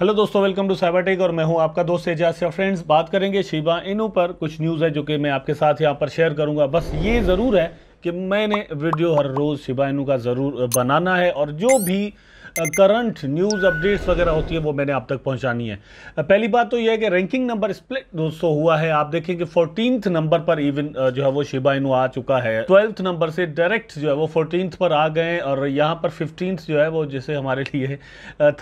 hello दोस्तों welcome to cyber tech और मैं हूं आपका दोस्त एजाज फ्रेंड्स बात करेंगे शिबा इनू पर कुछ न्यूज़ है जो कि मैं आपके साथ यहां पर शेयर करूंगा बस ये ज़रूर है कि मैंने वीडियो हर रोज़ शिबा इनू का ज़रूर बनाना है और जो भी करंट न्यूज़ अपडेट्स वगैरह होती है वो मैंने आप तक पहुंचानी है पहली बात तो यह है कि रैंकिंग नंबर स्प्लिट दोस्तों हुआ है आप देखेंगे फोर्टीनथ नंबर पर इवन जो है वो शिबा इनू आ चुका है ट्वेल्थ नंबर से डायरेक्ट जो है वो फोर्टीनथ पर आ गए और यहाँ पर फिफ्टीनथ जो है वो जैसे हमारे लिए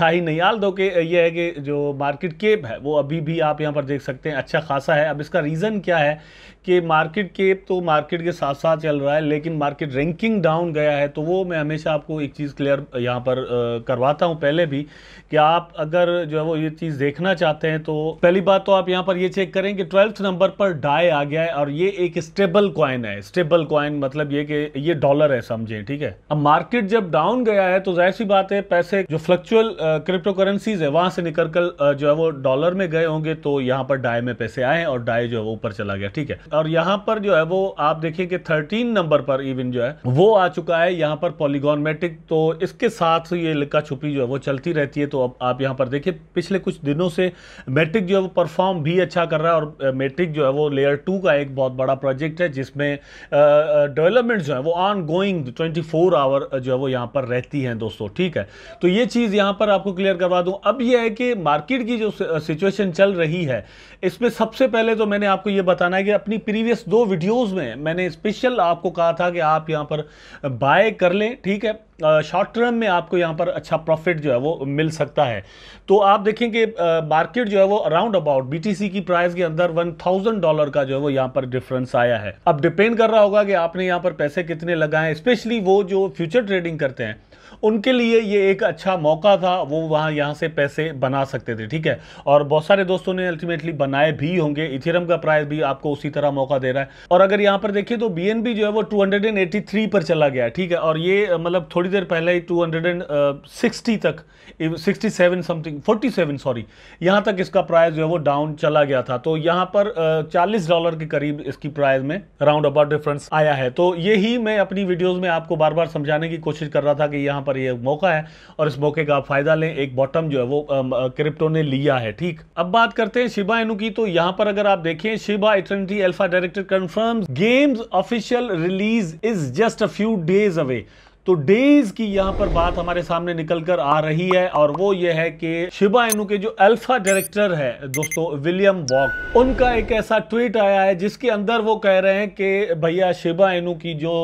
था ही नहीं दो के ये है कि जो मार्केट केप है वो अभी भी आप यहाँ पर देख सकते हैं अच्छा खासा है अब इसका रीज़न क्या है कि मार्केट केप तो मार्केट के साथ साथ चल रहा है लेकिन मार्केट रैंकिंग डाउन गया है तो वो मैं हमेशा आपको एक चीज़ क्लियर यहाँ पर करवाता हूँ पहले भी कि आप अगर जो है वो ये चीज़ देखना चाहते हैं तो पहली बात तो आप यहाँ पर ये चेक करें कि ट्वेल्थ नंबर पर डाई आ गया है और ये एक स्टेबल कॉइन है स्टेबल कॉइन मतलब ये कि ये डॉलर है समझे ठीक है अब मार्केट जब डाउन गया है तो जाहिर सी बात है पैसे जो फ्लक्चुअल क्रिप्टो करेंसीज है वहां से निकल कर जो है वो डॉलर में गए होंगे तो यहाँ पर डाई में पैसे आए और डाई जो है वो ऊपर चला गया ठीक है और यहाँ पर जो है वो आप देखिए कि थर्टीन नंबर पर इवन जो है वो आ चुका है यहाँ पर पॉलीगोनमेटिक तो इसके साथ ये लुक्का छुपी जो है वो चलती रहती है तो अब आप यहाँ पर देखिए पिछले कुछ दिनों से मेट्रिक जो है वो परफॉर्म भी अच्छा कर रहा है और मेट्रिक जो है वो लेयर टू का एक बहुत बड़ा प्रोजेक्ट है जिसमें डेवलपमेंट जो है वो on going twenty four hour जो है वो यहाँ पर रहती हैं दोस्तों ठीक है तो ये चीज़ यहाँ पर आपको क्लियर करवा दूँ अब यह है कि मार्केट की जो सिचुएशन चल रही है इसमें सबसे पहले तो मैंने आपको ये बताना है कि अपनी प्रीवियस दो वीडियोज़ में मैंने स्पेशल आपको कहा था कि आप यहाँ पर बाय कर लें ठीक है शॉर्ट टर्म में आपको यहाँ पर अच्छा प्रॉफिट जो है वो मिल सकता है तो आप देखें कि मार्केट जो है वो अराउंड अबाउट बीटीसी की प्राइस के अंदर वन थाउजेंड डॉलर का जो है वो यहाँ पर डिफरेंस आया है अब डिपेंड कर रहा होगा कि आपने यहाँ पर पैसे कितने लगाए स्पेशली वो जो फ्यूचर ट्रेडिंग करते हैं उनके लिए ये एक अच्छा मौका था वो वहाँ यहाँ से पैसे बना सकते थे ठीक है और बहुत सारे दोस्तों ने अल्टीमेटली बनाए भी होंगे इथेरम का प्राइस भी आपको उसी तरह मौका दे रहा है और अगर यहाँ पर देखिए तो बी जो है वो टू पर चला गया ठीक है और ये मतलब थोड़ी थोड़ी देर पहले ही 260 uh, तक 67 समथिंग 47 सॉरी यहाँ तक इसका प्राइस जो है वो डाउन चला गया था तो यहाँ पर 40 uh, डॉलर के करीब इसकी प्राइस में राउंड अबाउट डिफरेंस आया है तो यही मैं अपनी वीडियोस में आपको बार बार समझाने की कोशिश कर रहा था कि यहाँ पर यह मौका है और इस मौके का फायदा लें एक बॉटम जो है वो क्रिप्टो um, uh, ने लिया है ठीक अब बात करते हैं शिबा एनु की तो यहाँ पर अगर आप देखें Shiba Eternity alpha director confirm games official release is just a few days away तो डेज की यहाँ पर बात हमारे सामने निकल कर आ रही है और वो ये है कि शिबा इनू के जो अल्फा डायरेक्टर है दोस्तों विलियम वॉक उनका एक ऐसा ट्वीट आया है जिसके अंदर वो कह रहे हैं कि भैया शिबा इनू की जो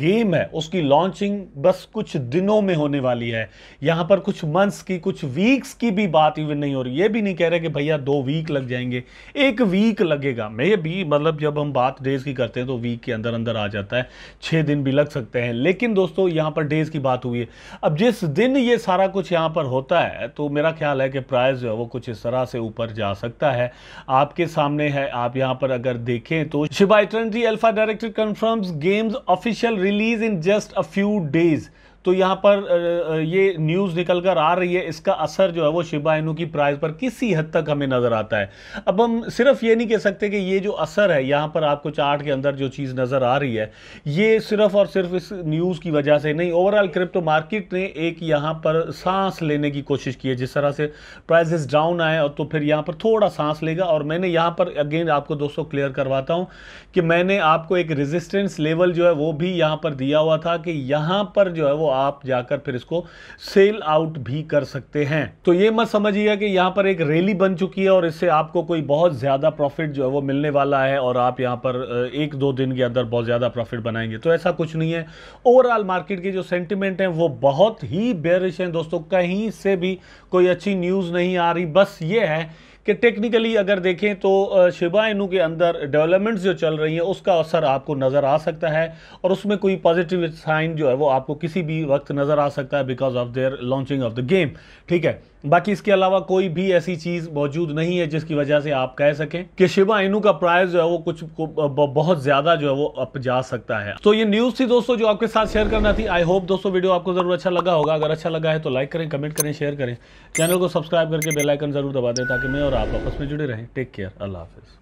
गेम है उसकी लॉन्चिंग बस कुछ दिनों में होने वाली है यहाँ पर कुछ मंथ्स की कुछ वीक्स की भी बात इवन नहीं हो रही ये भी नहीं कह रहे कि भैया दो वीक लग जाएंगे एक वीक लगेगा मे भी मतलब जब हम बात डेज की करते हैं तो वीक के अंदर अंदर आ जाता है छह दिन भी लग सकते हैं लेकिन दोस्तों यहाँ यहाँ पर डेज़ की बात हुई है अब जिस दिन ये सारा कुछ यहाँ पर होता है तो मेरा ख्याल है कि प्राइस जो है वो कुछ इस तरह से ऊपर जा सकता है आपके सामने है आप यहाँ पर अगर देखें तो शिबाइटन जी alpha director confirms games official release in just a few days तो यहाँ पर ये न्यूज़ निकल कर आ रही है इसका असर जो है वो शिबा इनू की प्राइस पर किसी हद तक हमें नज़र आता है अब हम सिर्फ ये नहीं कह सकते कि ये जो असर है यहाँ पर आपको चार्ट के अंदर जो चीज़ नज़र आ रही है ये सिर्फ और सिर्फ इस न्यूज़ की वजह से नहीं ओवरऑल क्रिप्टो मार्केट ने एक यहाँ पर सांस लेने की कोशिश की है जिस तरह से प्राइजेस डाउन आए और तो फिर यहाँ पर थोड़ा सांस लेगा और मैंने यहाँ पर अगेन आपको दोस्तों क्लियर करवाता हूँ कि मैंने आपको एक रेजिस्टेंस लेवल जो है वो भी यहाँ पर दिया हुआ था कि यहाँ पर जो है वो आप जाकर फिर इसको सेल आउट भी कर सकते हैं तो ये मत समझिएगा कि यहां पर एक रैली बन चुकी है और इससे आपको कोई बहुत ज़्यादा प्रॉफिट जो है वो मिलने वाला है और आप यहां पर एक दो दिन के अंदर बहुत ज़्यादा प्रॉफिट बनाएंगे तो ऐसा कुछ नहीं है ओवरऑल मार्केट के जो सेंटिमेंट हैं वो बहुत ही बेरिश हैं दोस्तों कहीं से भी कोई अच्छी न्यूज़ नहीं आ रही बस ये है कि टेक्निकली अगर देखें तो शिबा इनू के अंदर डेवलपमेंट्स जो चल रही हैं उसका असर आपको नज़र आ सकता है और उसमें कोई पॉजिटिव साइन जो है वो आपको किसी भी वक्त नज़र आ सकता है because of their launching of the game ठीक है बाकी इसके अलावा कोई भी ऐसी चीज़ मौजूद नहीं है जिसकी वजह से आप कह सकें कि शिवा इनू का प्राइस जो है वो कुछ बहुत ज़्यादा जो है वो अप जा सकता है तो ये न्यूज़ थी दोस्तों जो आपके साथ शेयर करना थी आई होप दोस्तों वीडियो आपको ज़रूर अच्छा लगा होगा अगर अच्छा लगा है तो लाइक करें कमेंट करें शेयर करें चैनल को सब्सक्राइब करके बेलाइकन ज़रूर दबा दें ताकि मैं और आप आपस में जुड़े रहें टेक केयर अल्लाह हाफिज़